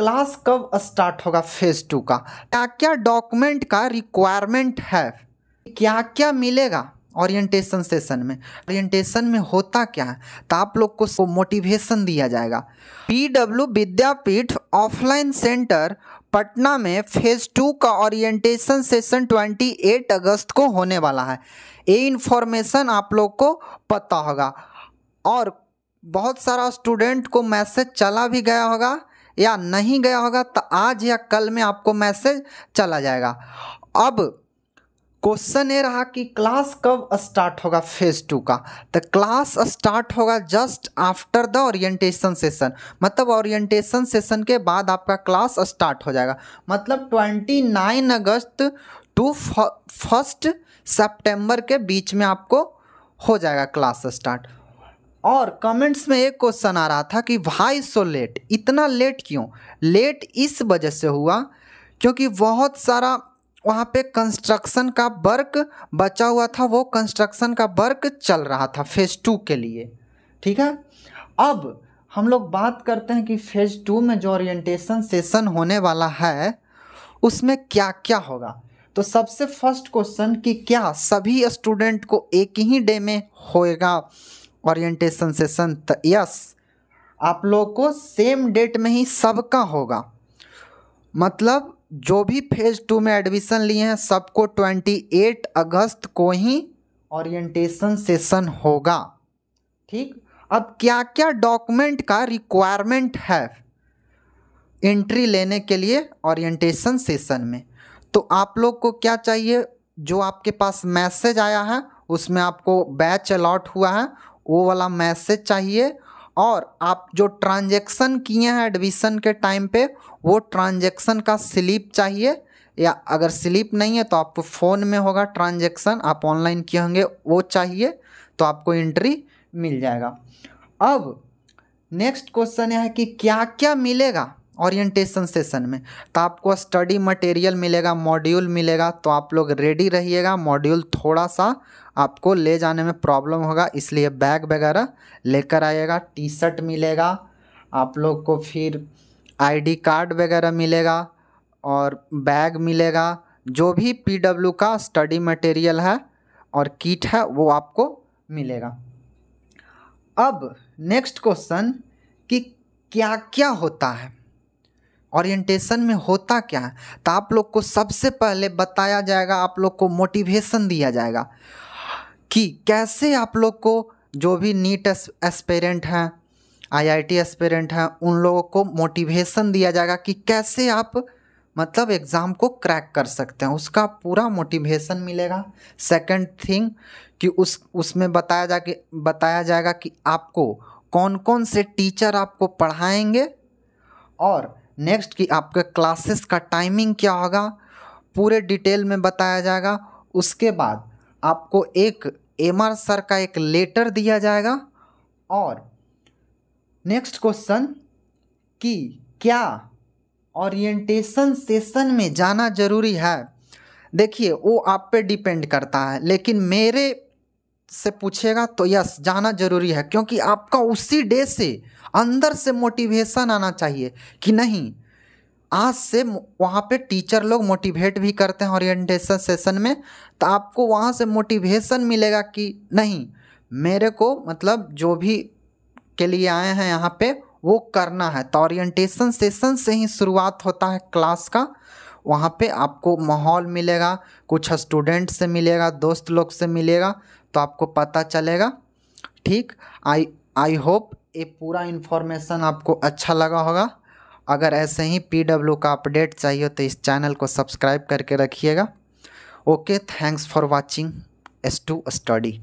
class कब start होगा phase two का क्या क्या डॉक्यूमेंट का रिक्वायरमेंट है क्या क्या मिलेगा ओरिएंटेशन सेशन में ओरिएंटेशन में होता क्या है तो आप लोग को मोटिवेशन दिया जाएगा P W Vidyapeeth offline centre Patna में फेज़ टू का ओरिएंटेशन सेशन 28 अगस्त को होने वाला है ये इन्फॉर्मेशन आप लोग को पता होगा और बहुत सारा स्टूडेंट को मैसेज चला भी गया होगा या नहीं गया होगा तो आज या कल में आपको मैसेज चला जाएगा अब क्वेश्चन ये रहा कि क्लास कब स्टार्ट होगा फेज़ टू का तो क्लास स्टार्ट होगा just after the orientation session मतलब ओरिएंटेशन सेशन के बाद आपका क्लास स्टार्ट हो जाएगा मतलब ट्वेंटी नाइन अगस्त टू फर्स्ट सितंबर के बीच में आपको हो जाएगा क्लास स्टार्ट और कमेंट्स में एक क्वेश्चन आ रहा था कि भाई सो लेट इतना लेट क्यों लेट इस वजह से हुआ क्योंकि बहुत सारा वहाँ पे कंस्ट्रक्शन का वर्क बचा हुआ था वो कंस्ट्रक्शन का वर्क चल रहा था फेज़ टू के लिए ठीक है अब हम लोग बात करते हैं कि फेज़ टू में जो ओरिएंटेशन सेशन होने वाला है उसमें क्या क्या होगा तो सबसे फर्स्ट क्वेश्चन कि क्या सभी स्टूडेंट को एक ही डे में होएगा ओरिएंटेशन सेशन यस आप लोग को सेम डेट में ही सबका होगा मतलब जो भी फेज़ टू में एडमिशन लिए हैं सबको ट्वेंटी एट अगस्त को ही ओरिएंटेशन सेशन होगा ठीक अब क्या क्या डॉक्यूमेंट का रिक्वायरमेंट है एंट्री लेने के लिए ओरिएंटेशन सेशन में तो आप लोग को क्या चाहिए जो आपके पास मैसेज आया है उसमें आपको बैच अलॉट हुआ है वो वाला मैसेज चाहिए और आप जो ट्रांजेक्शन किए हैं एडमिशन के टाइम पे वो ट्रांजेक्शन का स्लिप चाहिए या अगर स्लिप नहीं है तो आपको फ़ोन में होगा ट्रांजेक्शन आप ऑनलाइन किए होंगे वो चाहिए तो आपको एंट्री मिल जाएगा अब नेक्स्ट क्वेश्चन यह है कि क्या क्या मिलेगा ओरिएंटेशन सेशन में तो आपको स्टडी मटेरियल मिलेगा मॉड्यूल मिलेगा तो आप लोग रेडी रहिएगा मॉड्यूल थोड़ा सा आपको ले जाने में प्रॉब्लम होगा इसलिए बैग वगैरह लेकर आइएगा टी शर्ट मिलेगा आप लोग को फिर आईडी कार्ड वगैरह मिलेगा और बैग मिलेगा जो भी पीडब्ल्यू का स्टडी मटेरियल है और किट है वो आपको मिलेगा अब नेक्स्ट क्वेश्चन कि क्या क्या होता है ओरिएंटेशन में होता क्या है तो आप लोग को सबसे पहले बताया जाएगा आप लोग को मोटिवेशन दिया जाएगा कि कैसे आप लोग को जो भी नीट एस्पेरेंट हैं आईआईटी एस्पेरेंट हैं उन लोगों को मोटिवेशन दिया जाएगा कि कैसे आप मतलब एग्ज़ाम को क्रैक कर सकते हैं उसका पूरा मोटिवेशन मिलेगा सेकंड थिंग कि उस उसमें बताया जा कि बताया जाएगा कि आपको कौन कौन से टीचर आपको पढ़ाएंगे और नेक्स्ट कि आपका क्लासेस का टाइमिंग क्या होगा पूरे डिटेल में बताया जाएगा उसके बाद आपको एक एम आर सर का एक लेटर दिया जाएगा और नेक्स्ट क्वेश्चन कि क्या ओरिएंटेशन सेशन में जाना जरूरी है देखिए वो आप पे डिपेंड करता है लेकिन मेरे से पूछेगा तो यस जाना जरूरी है क्योंकि आपका उसी डे से अंदर से मोटिवेशन आना चाहिए कि नहीं आज से वहाँ पे टीचर लोग मोटिवेट भी करते हैं ओरिएंटेशन सेशन में तो आपको वहाँ से मोटिवेशन मिलेगा कि नहीं मेरे को मतलब जो भी के लिए आए हैं यहाँ पे वो करना है तो ओरिएंटेशन सेशन से ही शुरुआत होता है क्लास का वहाँ पे आपको माहौल मिलेगा कुछ स्टूडेंट से मिलेगा दोस्त लोग से मिलेगा तो आपको पता चलेगा ठीक आई आई होप ये पूरा इन्फॉर्मेशन आपको अच्छा लगा होगा अगर ऐसे ही पी डब्ल्यू का अपडेट चाहिए तो इस चैनल को सब्सक्राइब करके रखिएगा okay thanks for watching S two study